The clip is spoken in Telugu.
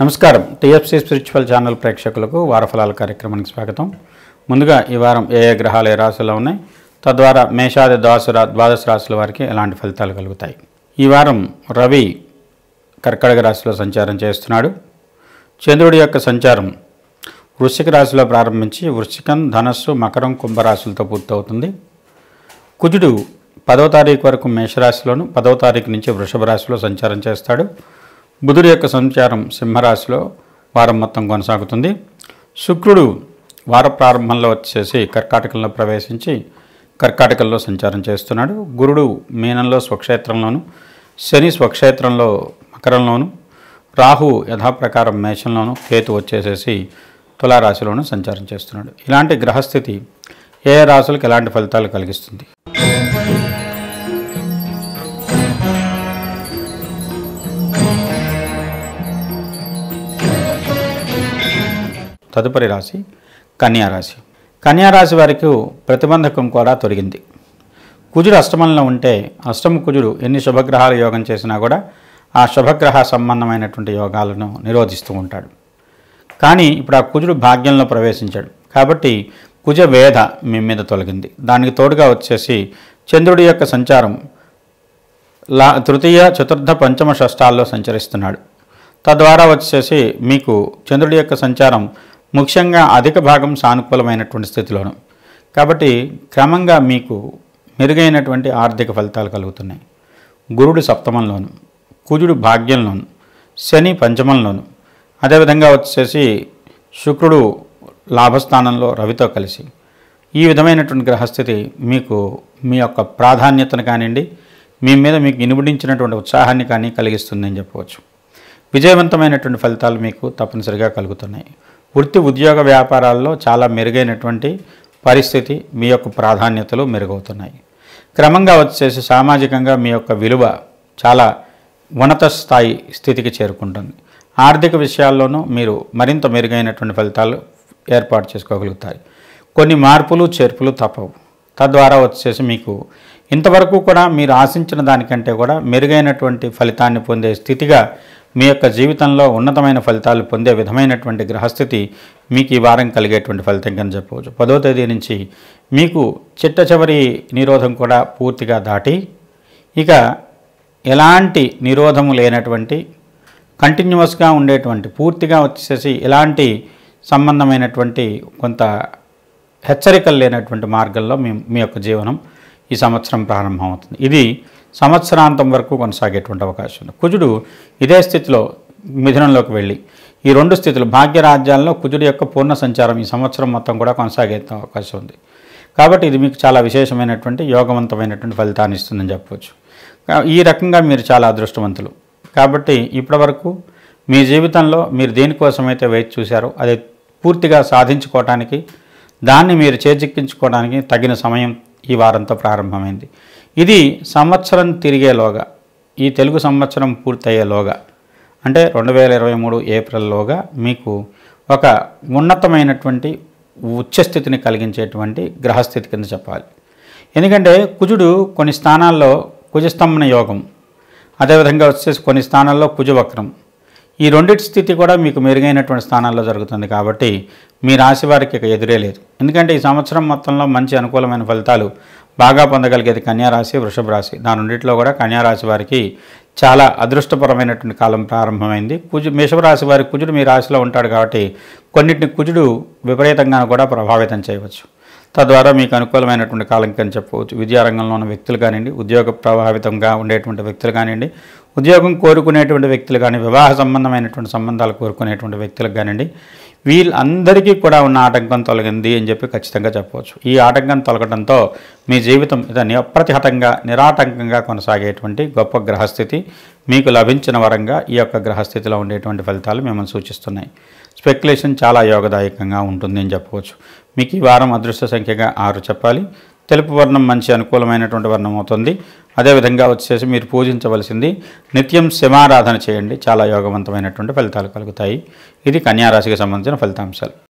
నమస్కారం టీఎఫ్సీ స్పిరిచువల్ ఛానల్ ప్రేక్షకులకు వారఫలాల కార్యక్రమానికి స్వాగతం ముందుగా ఈ వారం ఏ ఏ గ్రహాలు ఏ రాశిలో ఉన్నాయి తద్వారా మేషాది దాసు ద్వాదశ రాశుల వారికి ఎలాంటి ఫలితాలు కలుగుతాయి ఈ వారం రవి కర్కటక రాశిలో సంచారం చేస్తున్నాడు చంద్రుడి యొక్క సంచారం వృశ్చిక రాశిలో ప్రారంభించి వృశ్చికం ధనస్సు మకరం కుంభరాశులతో పూర్తవుతుంది కుజుడు పదవ తారీఖు వరకు మేషరాశిలోను పదవ తారీఖు నుంచి వృషభ రాశిలో సంచారం చేస్తాడు బుధుడి యొక్క సంచారం సింహరాశిలో వారం మొత్తం కొనసాగుతుంది శుక్రుడు వార ప్రారంభంలో వచ్చేసి కర్కాటకంలో ప్రవేశించి కర్కాటకంలో సంచారం చేస్తున్నాడు గురుడు మీనంలో స్వక్షేత్రంలోను శని స్వక్షేత్రంలో మకరంలోను రాహు యథాప్రకారం మేషంలోను కేతు వచ్చేసేసి తులారాశిలోను సంచారం చేస్తున్నాడు ఇలాంటి గ్రహస్థితి ఏ రాశులకు ఎలాంటి ఫలితాలు కలిగిస్తుంది తదుపరి రాశి కన్యారాశి కన్యారాశి వారికి ప్రతిబంధకం కూడా తొలగింది కుజుడు అష్టమంలో ఉంటే అష్టమ కుజుడు ఎన్ని శుభగ్రహాలు యోగం చేసినా కూడా ఆ శుభగ్రహ సంబంధమైనటువంటి యోగాలను నిరోధిస్తూ ఉంటాడు కానీ ఇప్పుడు ఆ కుజుడు భాగ్యంలో ప్రవేశించాడు కాబట్టి కుజ వేద మీ మీద తొలగింది దానికి తోడుగా వచ్చేసి చంద్రుడి యొక్క సంచారం లా తృతీయ చతుర్థ పంచమ షష్టాల్లో సంచరిస్తున్నాడు తద్వారా వచ్చేసి మీకు చంద్రుడి యొక్క సంచారం ముఖ్యంగా అధిక భాగం సానుకూలమైనటువంటి స్థితిలోను కాబట్టి క్రమంగా మీకు మెరుగైనటువంటి ఆర్థిక ఫలితాలు కలుగుతున్నాయి గురుడు సప్తమంలోను కుజుడు భాగ్యంలోను శని పంచమంలోను అదేవిధంగా వచ్చేసి శుక్రుడు లాభస్థానంలో రవితో కలిసి ఈ విధమైనటువంటి గ్రహస్థితి మీకు మీ యొక్క ప్రాధాన్యతను కానివ్వండి మీ మీద మీకు ఇనుబడించినటువంటి ఉత్సాహాన్ని కానీ కలిగిస్తుందని చెప్పవచ్చు విజయవంతమైనటువంటి ఫలితాలు మీకు తప్పనిసరిగా కలుగుతున్నాయి వృత్తి ఉద్యోగ వ్యాపారాల్లో చాలా మెరుగైనటువంటి పరిస్థితి మీ యొక్క ప్రాధాన్యతలు మెరుగవుతున్నాయి క్రమంగా వచ్చేసి సామాజికంగా మీ యొక్క విలువ చాలా ఉన్నత స్థాయి స్థితికి చేరుకుంటుంది ఆర్థిక విషయాల్లోనూ మీరు మరింత మెరుగైనటువంటి ఫలితాలు ఏర్పాటు చేసుకోగలుగుతారు కొన్ని మార్పులు చేర్పులు తప్పవు తద్వారా వచ్చేసి మీకు ఇంతవరకు కూడా మీరు ఆశించిన దానికంటే కూడా మెరుగైనటువంటి ఫలితాన్ని పొందే స్థితిగా మీ యొక్క జీవితంలో ఉన్నతమైన ఫలితాలు పొందే విధమైనటువంటి గ్రహస్థితి మీకు ఈ వారం కలిగేటువంటి ఫలితం కని చెప్పవచ్చు పదో తేదీ నుంచి మీకు చిట్ట నిరోధం కూడా పూర్తిగా దాటి ఇక ఎలాంటి నిరోధము లేనటువంటి కంటిన్యూస్గా ఉండేటువంటి పూర్తిగా వచ్చేసి ఎలాంటి సంబంధమైనటువంటి కొంత హెచ్చరికలు లేనటువంటి మార్గంలో మీ మీ యొక్క జీవనం ఈ సంవత్సరం ప్రారంభమవుతుంది ఇది సంవత్సరాంతం వరకు కొనసాగేటువంటి అవకాశం ఉంది కుజుడు ఇదే స్థితిలో మిథునంలోకి వెళ్ళి ఈ రెండు స్థితులు భాగ్యరాజ్యాల్లో కుజుడు యొక్క పూర్ణ సంచారం ఈ సంవత్సరం మొత్తం కూడా కొనసాగే అవకాశం ఉంది కాబట్టి ఇది మీకు చాలా విశేషమైనటువంటి యోగవంతమైనటువంటి ఫలితాన్ని ఇస్తుందని చెప్పవచ్చు ఈ రకంగా మీరు చాలా అదృష్టవంతులు కాబట్టి ఇప్పటివరకు మీ జీవితంలో మీరు దేనికోసమైతే వెయిట్ చూశారో అది పూర్తిగా సాధించుకోవటానికి దాన్ని మీరు చేజిక్కించుకోవడానికి తగిన సమయం ఈ వారంతో ప్రారంభమైంది ఇది సంవత్సరం తిరిగేలోగా ఈ తెలుగు సంవత్సరం పూర్తయ్యేలోగా అంటే రెండు వేల ఇరవై మూడు ఏప్రిల్లోగా మీకు ఒక ఉన్నతమైనటువంటి ఉచ్చస్థితిని కలిగించేటువంటి గ్రహస్థితి కింద చెప్పాలి ఎందుకంటే కుజుడు కొన్ని స్థానాల్లో కుజస్తంభన యోగం అదేవిధంగా వచ్చేసి కొన్ని స్థానాల్లో కుజవక్రం ఈ రెండింటి స్థితి కూడా మీకు మెరుగైనటువంటి స్థానాల్లో జరుగుతుంది కాబట్టి మీ రాశి వారికి ఇక ఎదురే లేదు ఎందుకంటే ఈ సంవత్సరం మొత్తంలో మంచి అనుకూలమైన ఫలితాలు బాగా పొందగలిగేది కన్యారాశి వృషభ రాశి దాని రెండింటిలో కూడా కన్యారాశి వారికి చాలా అదృష్టపరమైనటువంటి కాలం ప్రారంభమైంది కుజు మేషరాశి వారి కుజుడు మీ రాశిలో ఉంటాడు కాబట్టి కొన్నింటిని కుజుడు విపరీతంగా కూడా ప్రభావితం చేయవచ్చు తద్వారా మీకు అనుకూలమైనటువంటి కాలం కానీ చెప్పవచ్చు విద్యారంగంలో ఉన్న వ్యక్తులు కానివ్వండి ఉద్యోగ ప్రభావితంగా ఉండేటువంటి వ్యక్తులు కానివ్వండి ఉద్యోగం కోరుకునేటువంటి వ్యక్తులు కానీ వివాహ సంబంధమైనటువంటి సంబంధాలు కోరుకునేటువంటి వ్యక్తులకు కానివ్వండి వీళ్ళందరికీ కూడా ఉన్న ఆటంకం తొలగింది అని చెప్పి ఖచ్చితంగా చెప్పవచ్చు ఈ ఆటంకం తొలగడంతో మీ జీవితం ఇదని అప్రతిహతంగా నిరాటంకంగా కొనసాగేటువంటి గొప్ప గ్రహస్థితి మీకు లభించిన వరంగా ఈ యొక్క గ్రహస్థితిలో ఉండేటువంటి ఫలితాలు మిమ్మల్ని సూచిస్తున్నాయి స్పెక్యులేషన్ చాలా యోగదాయకంగా ఉంటుంది అని చెప్పవచ్చు మీకు ఈ వారం అదృష్ట సంఖ్యగా ఆరు చెప్పాలి తెలుపు వర్ణం మంచి అనుకూలమైనటువంటి వర్ణం అవుతుంది అదేవిధంగా వచ్చేసి మీరు పూజించవలసింది నిత్యం శమారాధన చేయండి చాలా యోగవంతమైనటువంటి ఫలితాలు కలుగుతాయి ఇది కన్యారాశికి సంబంధించిన ఫలితాంశాలు